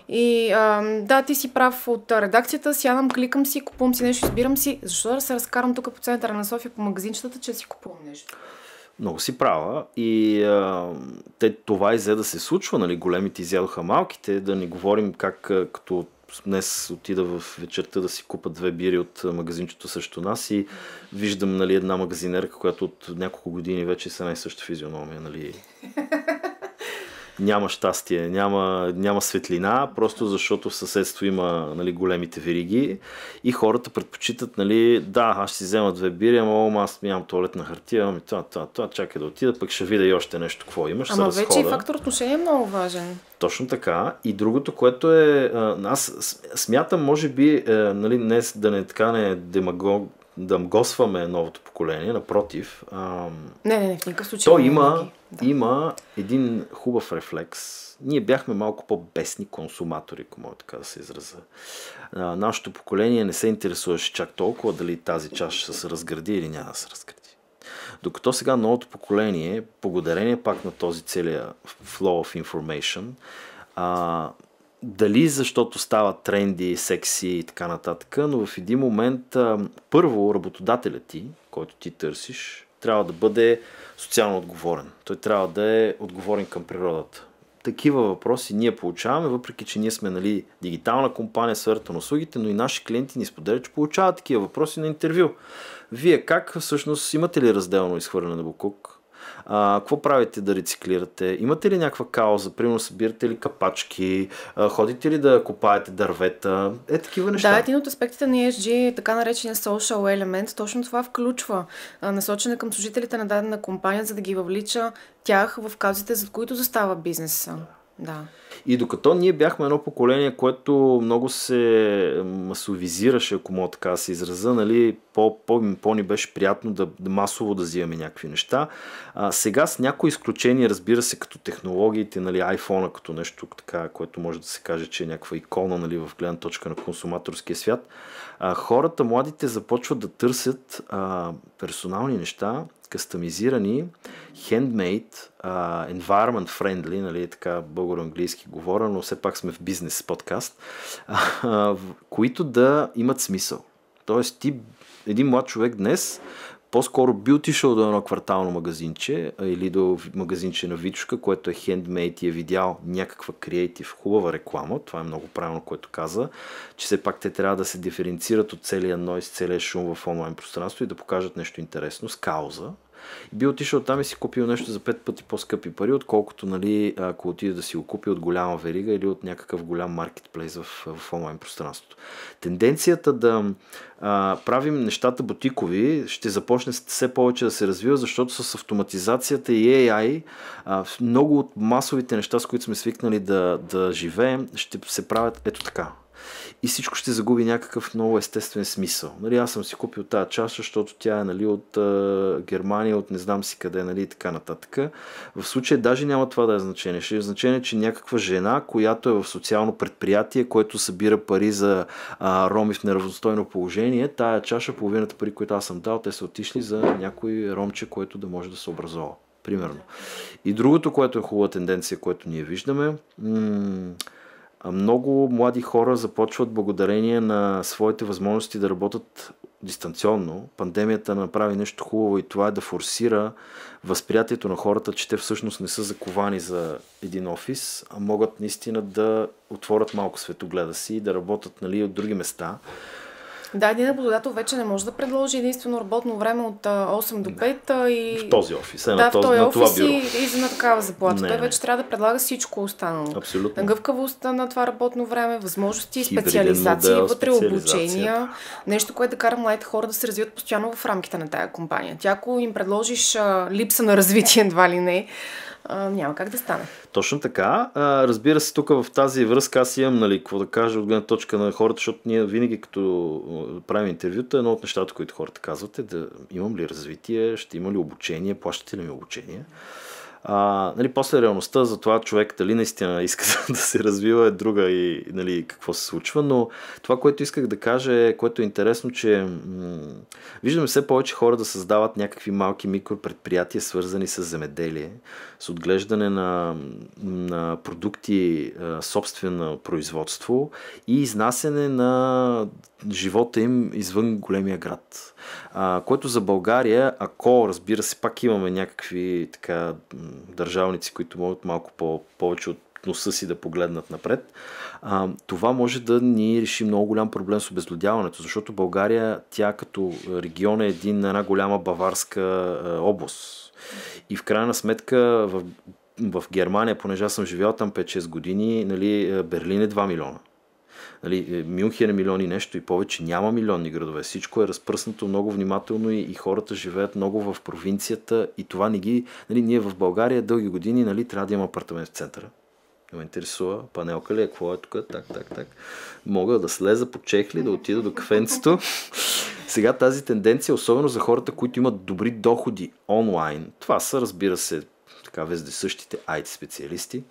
И а, да, ти си прав от редакцията, сядам, кликам си, купувам си нещо, избирам си. Защо да се разкарам тук по центъра на София, по магазинчетата, че си купувам нещо? Много си права и а, те, това изе да се случва, нали, големите изядоха малките, да не говорим как като днес отида в вечерта да си купа две бири от магазинчето също нас и виждам нали, една магазинерка, която от няколко години вече са най-съща физиономия. Нали. няма щастие, няма, няма светлина, просто защото в съседство има нали, големите вериги и хората предпочитат, нали, да, аз ще си взема две бири, ама ом, аз нямам туалет на хартия, ами това, това, това, чакай да отида, пък ще видя и още нещо, какво имаш. Ама вече и фактор отношение е много важен. Точно така. И другото, което е, аз смятам, може би, е, нали, не, да не така не е демагог, да мгосваме новото поколение, напротив. Не, не, не, в никакъв случай. То има, да. има един хубав рефлекс. Ние бяхме малко по-бесни консуматори, ако мога така да се израза. А, нашето поколение не се интересуваше чак толкова дали тази чаша ще се разгради или няма да се разгради. Докато сега новото поколение, благодарение пак на този целия flow of information, а, дали защото става тренди, секси и така нататък, но в един момент първо работодателят ти, който ти търсиш, трябва да бъде социално отговорен. Той трябва да е отговорен към природата. Такива въпроси ние получаваме, въпреки че ние сме нали, дигитална компания, сферата на услугите, но и наши клиенти ни споделят, че получават такива въпроси на интервю. Вие как всъщност имате ли разделно изхвърляне на Букук? А, какво правите да рециклирате? Имате ли някаква кауза? Примерно събирате ли капачки? А, ходите ли да копаете дървета? Е, такива неща. Да, един от аспектите на ESG, е така наречения social елемент, точно това включва а, насочена към служителите на дадена компания, за да ги въвлича тях в каузите, за които застава бизнеса. Да. И докато ние бяхме едно поколение, което много се масовизираше, ако мога така се израза, нали, по-ни по, по беше приятно да, да масово да взимаме някакви неща. А, сега с някои изключения, разбира се, като технологиите, нали, iPhone като нещо така, което може да се каже, че е някаква икона нали, в гледна точка на консуматорския свят, а, хората, младите, започват да търсят а, персонални неща кастомизирани, handmade, uh, environment friendly, нали, така българо-английски говоря, но все пак сме в бизнес подкаст, uh, които да имат смисъл. Тоест ти, един млад човек днес по-скоро би отишъл до едно квартално магазинче или до магазинче на Вичушка, което е хендмейт и е видял някаква креатив, хубава реклама. Това е много правилно, което каза, че все пак те трябва да се диференцират от целия нойс, целия шум в онлайн пространство и да покажат нещо интересно с кауза, и би отишъл там и си купил нещо за 5 пъти по-скъпи пари, отколкото, нали, ако отиде да си го купи от голяма верига или от някакъв голям маркетплейс в, в онлайн пространството. Тенденцията да а, правим нещата бутикови ще започне все повече да се развива, защото с автоматизацията и AI а, много от масовите неща, с които сме свикнали да, да живеем, ще се правят ето така. И всичко ще загуби някакъв много естествен смисъл. Нали, аз съм си купил тази чаша, защото тя е нали, от а, Германия, от не знам си къде, нали, и така нататък. В случая даже няма това да е значение. Ще е значение, че някаква жена, която е в социално предприятие, което събира пари за а, роми в неравностойно положение, тая чаша, половината пари, които аз съм дал, те са отишли за някой ромче, който да може да се образова. примерно. И другото, което е хубава тенденция, което ние виждаме, м- много млади хора започват благодарение на своите възможности да работят дистанционно. Пандемията направи нещо хубаво и това е да форсира възприятието на хората, че те всъщност не са заковани за един офис, а могат наистина да отворят малко светогледа си и да работят нали, от други места. Да, един работодател вече не може да предложи единствено работно време от 8 до 5 не. и... В този офис, е, да, на, този, този, на това офис бюро. И, и за на такава заплата. Не, Той вече трябва да предлага всичко останало. Абсолютно. Гъвкавост на това работно време, възможности, Хибриден специализации, модел, вътре обучения. Нещо, което да кара младите хора да се развиват постоянно в рамките на тая компания. Тя, ако им предложиш а, липса на развитие, едва ли не, а, няма как да стане. Точно така. А, разбира се, тук в тази връзка аз имам, нали, какво да кажа от гледна точка на хората, защото ние винаги като правим интервюта, едно от нещата, които хората казват е да имам ли развитие, ще има ли обучение, плащате ли ми обучение. А, нали, после реалността за това човек дали наистина иска да се развива е друга и нали, какво се случва, но това, което исках да кажа е, което е интересно, че м- виждаме все повече хора да създават някакви малки микропредприятия, свързани с земеделие, с отглеждане на, на продукти собствено производство и изнасяне на живота им извън големия град а, което за България, ако разбира се, пак имаме някакви така държавници, които могат малко по- повече от носа си да погледнат напред, а, това може да ни реши много голям проблем с обезлюдяването, защото България, тя като регион е един, на една голяма баварска а, област. И в крайна сметка в, в Германия, понеже аз съм живял там 5-6 години, нали, Берлин е 2 милиона. Нали, е, Мюнхен е милиони нещо и повече няма милионни градове. Всичко е разпръснато много внимателно и, и хората живеят много в провинцията и това не ги... Нали, ние в България дълги години нали, трябва да има апартамент в центъра. Не ме интересува панелка ли е, какво е тук, так, так, так. Мога да слеза по чехли, да отида до кафенцето. Сега тази тенденция, особено за хората, които имат добри доходи онлайн, това са, разбира се, така везде същите IT специалисти,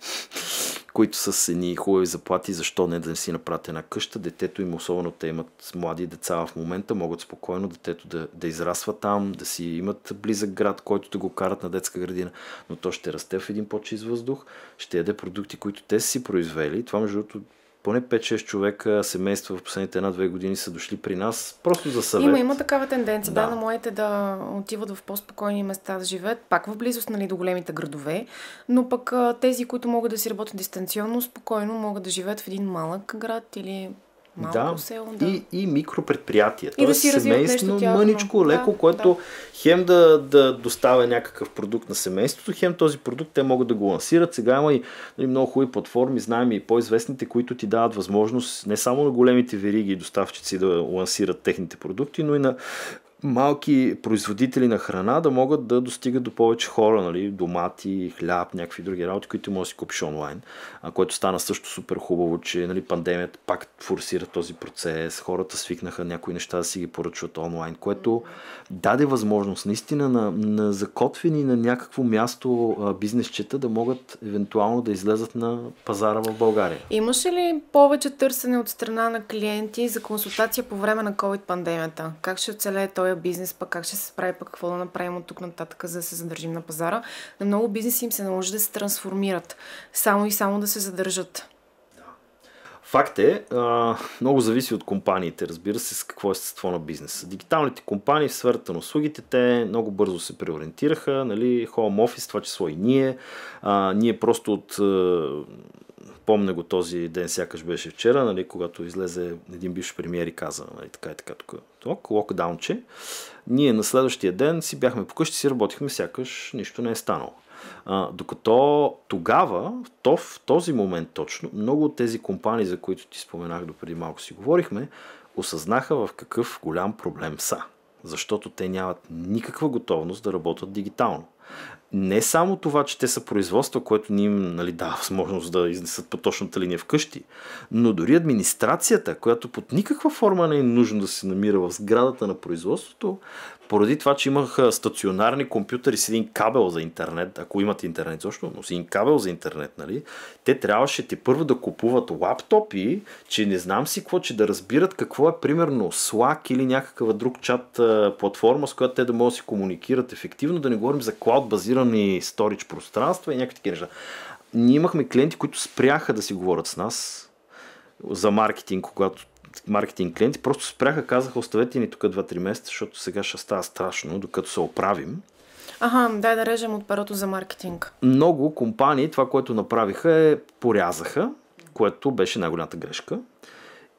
които са с едни хубави заплати, защо не да не си направят една къща. Детето им, особено те имат млади деца в момента, могат спокойно детето да, да израсва там, да си имат близък град, който да го карат на детска градина, но то ще расте в един по-чист въздух, ще яде продукти, които те си произвели. Това, между другото, поне 5-6 човека, семейства в последните една-две години са дошли при нас, просто за съвет. Има, има такава тенденция, да, да на моите да отиват в по-спокойни места да живеят, пак в близост нали, до големите градове, но пък тези, които могат да си работят дистанционно, спокойно могат да живеят в един малък град или Малко да. село, да. И, и микропредприятията. И да си семейство, нещо мъничко, леко, да, което да. хем да, да доставя някакъв продукт на семейството, хем този продукт те могат да го лансират. Сега има и нали, много хубави платформи, знаем и по-известните, които ти дават възможност не само на големите вериги и доставчици да лансират техните продукти, но и на малки производители на храна да могат да достигат до повече хора, нали, домати, хляб, някакви други работи, които може да си купиш онлайн, а, което стана също супер хубаво, че нали, пандемията пак форсира този процес, хората свикнаха някои неща да си ги поръчват онлайн, което даде възможност наистина на, на закотвени на някакво място бизнесчета да могат евентуално да излезат на пазара в България. Имаше ли повече търсене от страна на клиенти за консултация по време на COVID-пандемията? Как ще оцелее той своя бизнес, пък как ще се справи, пък какво да направим от тук нататък, за да се задържим на пазара. На много бизнеси им се наложи да се трансформират, само и само да се задържат. Факт е, много зависи от компаниите, разбира се, с какво е естество на бизнеса. Дигиталните компании в сферата на услугите, те много бързо се преориентираха, нали, Home Office, това число и ние. А, ние просто от помня го този ден, сякаш беше вчера, нали, когато излезе един бивш премиер и каза, нали, така и така, тук, е тук локдаунче. Ние на следващия ден си бяхме покъщи, си работихме, сякаш нищо не е станало. А, докато тогава, то в този момент точно, много от тези компании, за които ти споменах до преди малко си говорихме, осъзнаха в какъв голям проблем са. Защото те нямат никаква готовност да работят дигитално не само това, че те са производства, което ни им нали, дава възможност да изнесат по точната линия вкъщи, но дори администрацията, която под никаква форма не е нужно да се намира в сградата на производството, поради това, че имаха стационарни компютъри с един кабел за интернет, ако имат интернет също, но с един кабел за интернет, нали, те трябваше те първо да купуват лаптопи, че не знам си какво, че да разбират какво е примерно Slack или някакъв друг чат платформа, с която те да могат да си комуникират ефективно, да не говорим за клауд базиран лимитирани сторич пространства и някакви такива неща. Ние имахме клиенти, които спряха да си говорят с нас за маркетинг, когато маркетинг клиенти просто спряха, казаха, оставете ни тук 2-3 месеца, защото сега ще става страшно, докато се оправим. Ага, дай да режем от парото за маркетинг. Много компании това, което направиха е порязаха, което беше най-голямата грешка.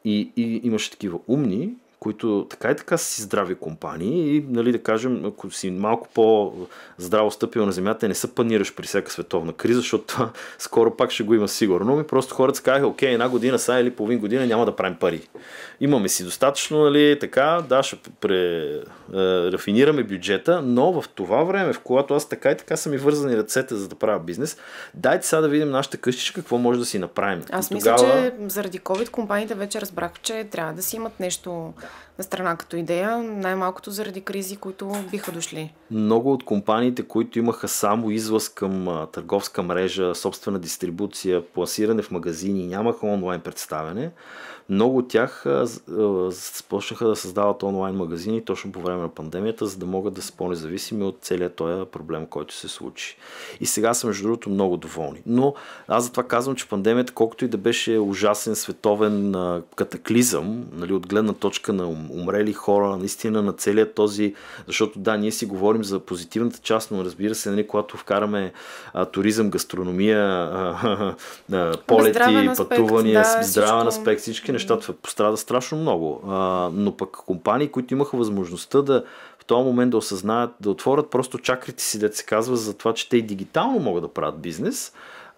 И, и имаше такива умни, които така и така са си здрави компании и, нали, да кажем, ако си малко по-здраво стъпил на земята, не се панираш при всяка световна криза, защото това скоро пак ще го има сигурно. Ми просто хората си казаха, окей, една година са или половин година няма да правим пари. Имаме си достатъчно, нали, така, да, ще пре, е, рафинираме бюджета, но в това време, в което аз така и така съм и вързани ръцете за да правя бизнес, дайте сега да видим нашата къщичка, какво може да си направим. Аз и мисля, тогава... че заради COVID компаниите вече разбрах, че трябва да си имат нещо на страна като идея, най-малкото заради кризи, които биха дошли. Много от компаниите, които имаха само излъз към търговска мрежа, собствена дистрибуция, пласиране в магазини, нямаха онлайн представяне, много от тях започнаха да създават онлайн магазини точно по време на пандемията, за да могат да са по-независими от целият този проблем, който се случи. И сега са, между другото, много доволни. Но аз затова казвам, че пандемията, колкото и да беше ужасен световен катаклизъм, нали, от гледна точка на умрели хора, наистина на целият този, защото да, ние си говорим за позитивната част, но разбира се, нали, когато вкараме а, туризъм, гастрономия, а, а, полети, пътувания, здравен аспект, всички неща, щатове пострада страшно много. А, но пък компании, които имаха възможността да в този момент да осъзнаят, да отворят просто чакрите си, да се казва за това, че те и дигитално могат да правят бизнес,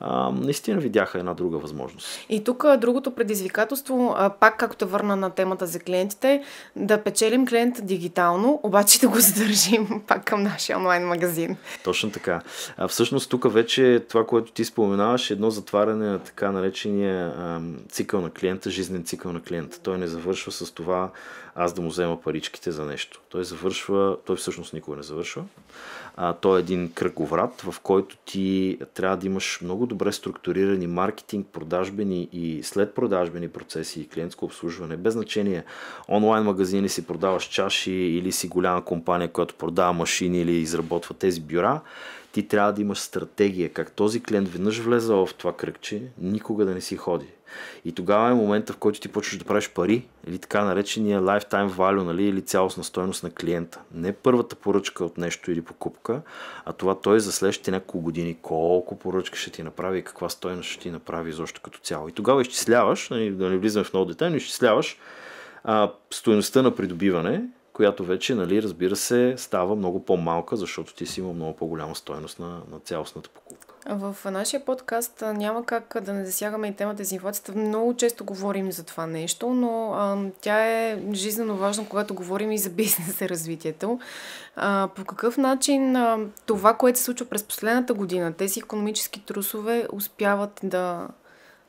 а, наистина видяха една друга възможност. И тук другото предизвикателство, а, пак както върна на темата за клиентите, да печелим клиент дигитално, обаче да го задържим пак към нашия онлайн магазин. Точно така. А, всъщност тук вече това, което ти споменаваш, е едно затваряне на така наречения а, цикъл на клиента, жизнен цикъл на клиента. Той не завършва с това аз да му взема паричките за нещо. Той завършва, той всъщност никога не завършва. А, той е един кръговрат, в който ти трябва да имаш много добре структурирани маркетинг, продажбени и след продажбени процеси и клиентско обслужване. Без значение онлайн магазини си продаваш чаши или си голяма компания, която продава машини или изработва тези бюра ти трябва да имаш стратегия как този клиент веднъж влезе в това кръгче, никога да не си ходи. И тогава е момента, в който ти почваш да правиш пари, или така наречения lifetime value, нали, или цялостна стойност на клиента. Не първата поръчка от нещо или покупка, а това той за следващите няколко години колко поръчка ще ти направи и каква стойност ще ти направи изобщо като цяло. И тогава изчисляваш, нали, да не влизаме в много детайно, изчисляваш а, стоеността на придобиване, която вече, нали, разбира се, става много по-малка, защото ти си има много по-голяма стоеност на, на цялостната покупка. В нашия подкаст няма как да не засягаме и темата за инфлацията. Много често говорим за това нещо, но а, тя е жизненно важна, когато говорим и за бизнес и развитието. А, по какъв начин а, това, което се случва през последната година, тези економически трусове успяват да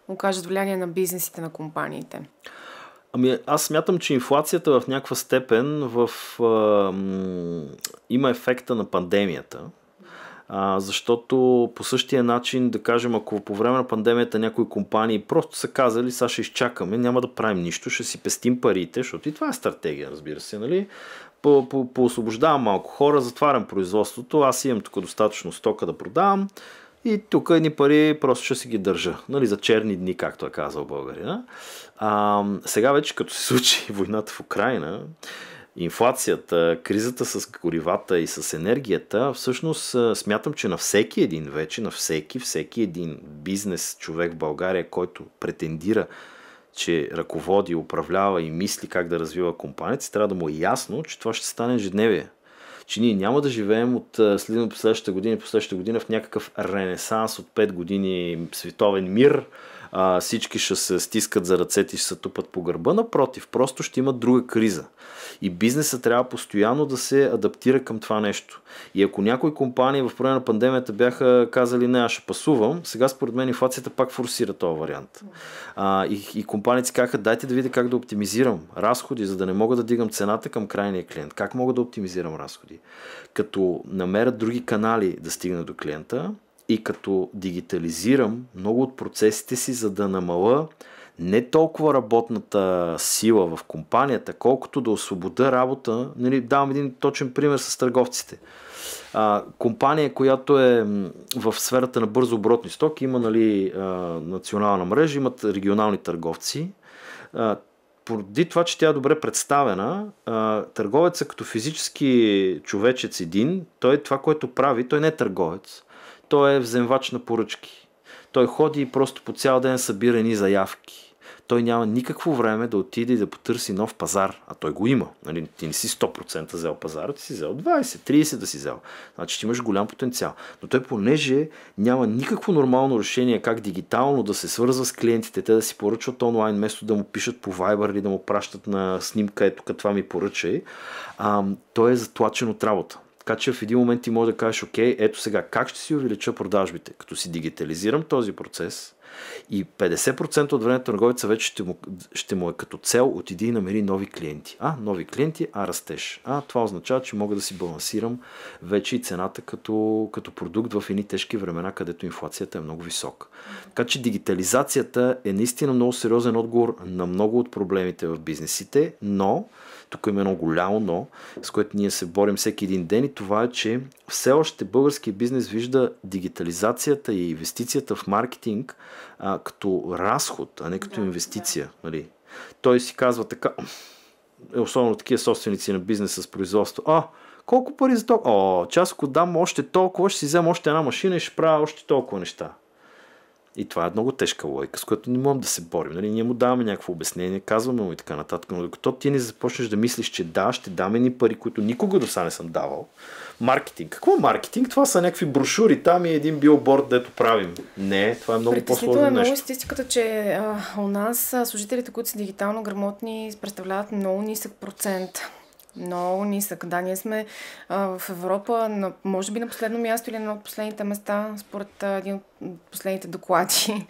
окажат влияние на бизнесите на компаниите? Ами аз смятам, че инфлацията в някаква степен в, а, има ефекта на пандемията. А, защото по същия начин, да кажем, ако по време на пандемията някои компании просто са казали, сега ще изчакаме, няма да правим нищо, ще си пестим парите, защото и това е стратегия, разбира се, нали? По, по, по освобождавам малко хора, затварям производството, аз имам тук достатъчно стока да продавам, и тук едни пари просто ще си ги държа. Нали, за черни дни, както е казал българина. А, сега вече, като се случи войната в Украина, инфлацията, кризата с горивата и с енергията, всъщност смятам, че на всеки един вече, на всеки, всеки един бизнес човек в България, който претендира че ръководи, управлява и мисли как да развива компанията, трябва да му е ясно, че това ще стане ежедневие че ние няма да живеем от следно последващата година и последващата година в някакъв ренесанс от 5 години световен мир, а, всички ще се стискат за ръцете и ще се тупат по гърба. Напротив, просто ще има друга криза. И бизнесът трябва постоянно да се адаптира към това нещо. И ако някои компании в време на пандемията бяха казали не, аз ще пасувам, сега според мен инфлацията пак форсира този вариант. А, и, и компаниите казаха, дайте да видя как да оптимизирам разходи, за да не мога да дигам цената към крайния клиент. Как мога да оптимизирам разходи? Като намерят други канали да стигна до клиента, и като дигитализирам много от процесите си, за да намала не толкова работната сила в компанията, колкото да освобода работа. Нали, давам един точен пример с търговците. А, компания, която е в сферата на бързо оборотни стоки, има нали, а, национална мрежа, имат регионални търговци. А, поради това, че тя е добре представена, търговеца като физически човечец един, той това, което прави, той не е търговец той е вземвач на поръчки. Той ходи и просто по цял ден събира ни заявки. Той няма никакво време да отиде и да потърси нов пазар, а той го има. Нали? Ти не си 100% взел пазара, ти си взел 20-30 да си взел. Значи ти имаш голям потенциал. Но той понеже няма никакво нормално решение как дигитално да се свързва с клиентите, те да си поръчват онлайн, вместо да му пишат по Viber или да му пращат на снимка, ето това ми поръчай, а, той е затлачен от работа. Така че в един момент ти може да кажеш, окей, ето сега как ще си увелича продажбите, като си дигитализирам този процес и 50% от времето търговеца вече ще му, ще му е като цел отиди и намери нови клиенти. А, нови клиенти, а растеж. А, това означава, че мога да си балансирам вече и цената като, като продукт в едни тежки времена, където инфлацията е много висока. Така че дигитализацията е наистина много сериозен отговор на много от проблемите в бизнесите, но тук има едно голямо но, с което ние се борим всеки един ден и това е, че все още българския бизнес вижда дигитализацията и инвестицията в маркетинг а, като разход, а не като да, инвестиция. Да. Нали? Той си казва така, е, особено такива собственици на бизнеса с производство, а, колко пари за толкова? О, че аз ако дам още толкова, ще си взема още една машина и ще правя още толкова неща. И това е много тежка логика, с която не можем да се борим. Нали? Ние му даваме някакво обяснение, казваме му и така нататък. Но докато ти не започнеш да мислиш, че да, ще даме ни пари, които никога до сега не съм давал. Маркетинг. Какво е маркетинг? Това са някакви брошури, там и е един билборд, дето правим. Не, това е много по-сложно нещо. е много статистиката, че а, у нас служителите, които са дигитално грамотни, представляват много нисък процент много нисък. Да, ние сме а, в Европа, на, може би на последно място или на едно от последните места, според а, един от последните доклади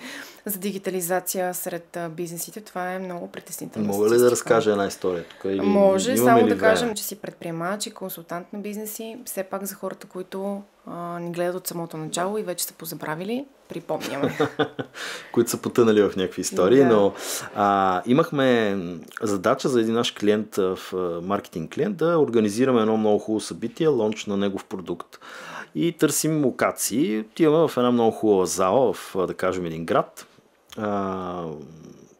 за дигитализация сред бизнесите. Това е много притеснително. Мога ли да разкажа една история тук? Или Може, само да кажем, че си предприемач и консултант на бизнеси. Все пак за хората, които а, ни гледат от самото начало и вече са позабравили, припомняме. които са потънали в някакви истории, да. но а, имахме задача за един наш клиент, в маркетинг клиент, да организираме едно много хубаво събитие, лонч на негов продукт и търсим локации. Отиваме в една много хубава зала в, да кажем, един град а,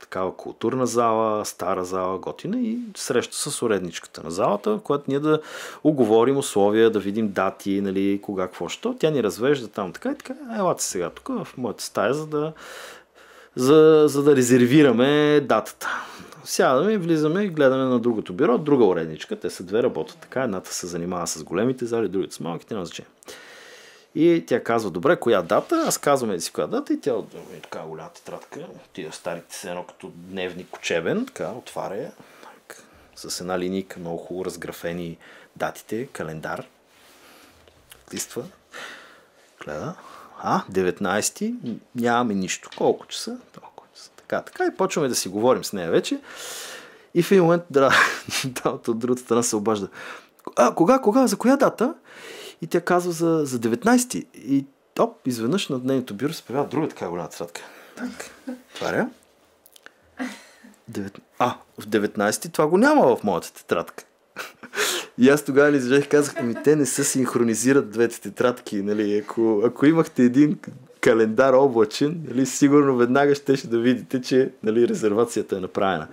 такава културна зала, стара зала, готина и среща с уредничката на залата, в която ние да оговорим условия, да видим дати, нали, кога, какво, що. Тя ни развежда там така и така. «Е, елате сега тук в моята стая, за да, за, за да резервираме датата. Сядаме, влизаме и гледаме на другото бюро, друга уредничка. Те са две работа така. Едната се занимава с големите зали, другата с малките, няма значение. И тя казва, добре, коя дата? Аз казвам си коя дата и тя от е така голяма тетрадка, отида старите се едно като дневник учебен, така отваря я, с една линия, много хубаво разграфени датите, календар. Листва. Гледа. А, 19-ти, нямаме нищо. Колко часа? Толкова часа. Така, така. И почваме да си говорим с нея вече. И в един момент да от другата страна се обажда. А, кога, кога, за коя дата? И тя казва за, за 19-ти. И оп, изведнъж на нейното бюро се появява друга така голяма тетрадка. Так, отваря. Е? Девет... А, в 19-ти това го няма в моята тетрадка. И аз тогава ли и казах, ми те не се синхронизират двете тетрадки, нали, ако, ако имахте един календар облачен, нали, сигурно веднага ще ще да видите, че нали, резервацията е направена.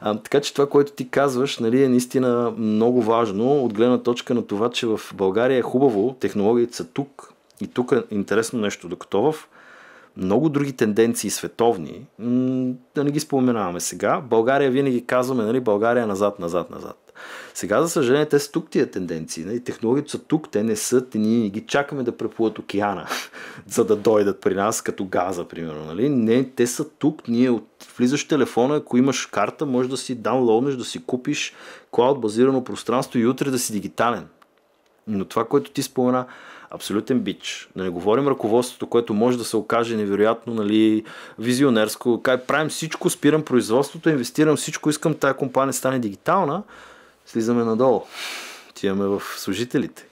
А, така че това, което ти казваш, нали, е наистина много важно от гледна точка на това, че в България е хубаво, технологиите са тук и тук е интересно нещо, докато в много други тенденции световни, да не ги споменаваме сега, България винаги казваме, нали, България назад, назад, назад. Сега, за съжаление, те са тук тия тенденции. Не? Нали? технологиите са тук, те не са, ние не ги чакаме да преплуват океана, за да дойдат при нас, като газа, примерно. Нали? Не, те са тук, ние от влизаш телефона, ако имаш карта, можеш да си даунлоуднеш, да си купиш клауд базирано пространство и утре да си дигитален. Но това, което ти спомена, абсолютен бич. Да не говорим ръководството, което може да се окаже невероятно нали, визионерско. Кай, правим всичко, спирам производството, инвестирам всичко, искам тая компания стане дигитална, Слизаме надолу. Тиваме в служителите.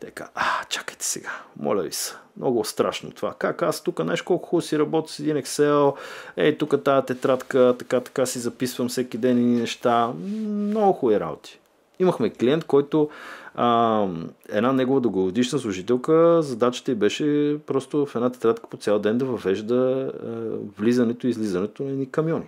Те а, чакайте сега, моля ви се, много страшно това. Как аз тук, знаеш колко хубаво си работя с един Excel, ей, тук тази тетрадка, така, така си записвам всеки ден и неща. Много хубави работи. Имахме клиент, който а, една негова дългогодишна служителка, задачата й беше просто в една тетрадка по цял ден да въвежда е, влизането и излизането на едни камиони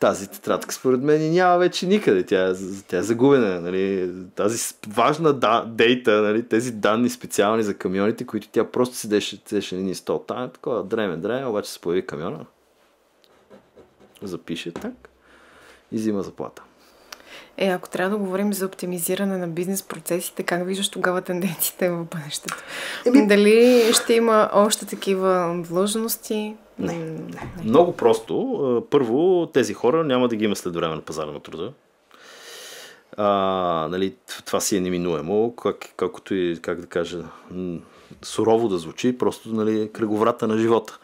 тази тетрадка според мен няма вече никъде. Тя, тя е загубена. Нали? Тази важна да, дейта, нали? тези данни специални за камионите, които тя просто седеше, седеше на един стол. Та е такова дреме, дреме, обаче се появи камиона. Запише так и взима заплата. Е, ако трябва да говорим за оптимизиране на бизнес процесите, как виждаш тогава тенденциите в бъдещето? Еми... Дали ще има още такива длъжности? Не, не. Много просто. Първо, тези хора няма да ги има след време на пазара на труда. А, нали, това си е неминуемо, как, колкото и, как да кажа, сурово да звучи, просто нали, кръговрата на живота.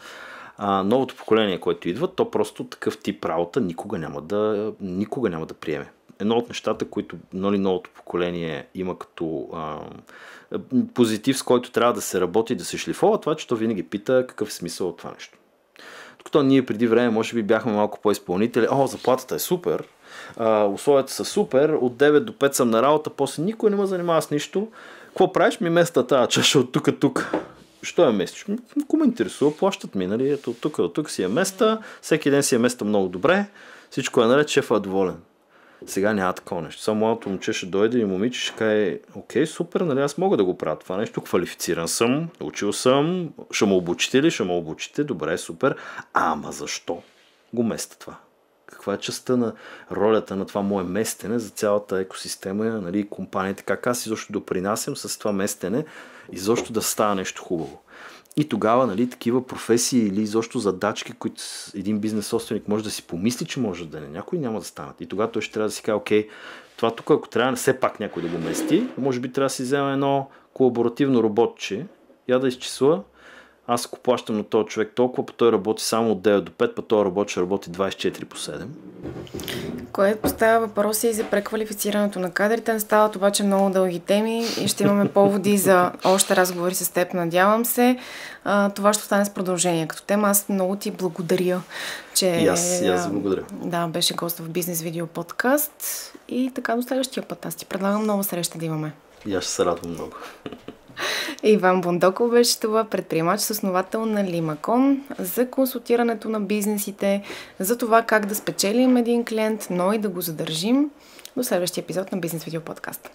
А, новото поколение, което идва, то просто такъв тип работа никога няма да, никога няма да приеме едно от нещата, които нали, новото поколение има като а, позитив, с който трябва да се работи, да се шлифова, това, че то винаги пита какъв е смисъл от това нещо. Докато ние преди време, може би, бяхме малко по-изпълнители. О, заплатата е супер, а, условията са супер, от 9 до 5 съм на работа, после никой не ме занимава с нищо. Какво правиш ми места тази чаша от тук, тук? Що е местиш? Кому ме интересува, плащат ми, нали? Ето от тук, от тук си е места, всеки ден си е места много добре, всичко е наред, шефа е доволен. Сега няма такова нещо. Само малото момче ще дойде и момиче ще каже, окей, супер, нали, аз мога да го правя това нещо, квалифициран съм, учил съм, ще му обучите ли, ще му обучите, добре, супер. Ама защо го места това? Каква е частта на ролята на това мое местене за цялата екосистема нали, компанията? Как аз изобщо допринасям с това местене и защо да става нещо хубаво? И тогава нали, такива професии или изобщо задачки, които един бизнес собственик може да си помисли, че може да не, някой няма да станат. И тогава той ще трябва да си каже, окей, това тук, ако трябва все пак някой да го мести, може би трябва да си вземе едно колаборативно роботче, я да изчисла аз ако плащам на този човек толкова, по той работи само от 9 до 5, по този работи работи 24 по 7. Което поставя въпроси и за преквалифицирането на кадрите. Не стават обаче много дълги теми и ще имаме поводи за още разговори с теб, надявам се. А, това ще остане с продължение като тема. Аз много ти благодаря, че... И аз, и аз благодаря. Да, беше гост в Бизнес Видео подкаст и така до следващия път. Аз ти предлагам нова среща да имаме. И аз ще се радвам много. Иван Бондоков беше това, предприемач с основател на Лимакон, за консултирането на бизнесите, за това как да спечелим един клиент, но и да го задържим до следващия епизод на Бизнес Видео Подкаст.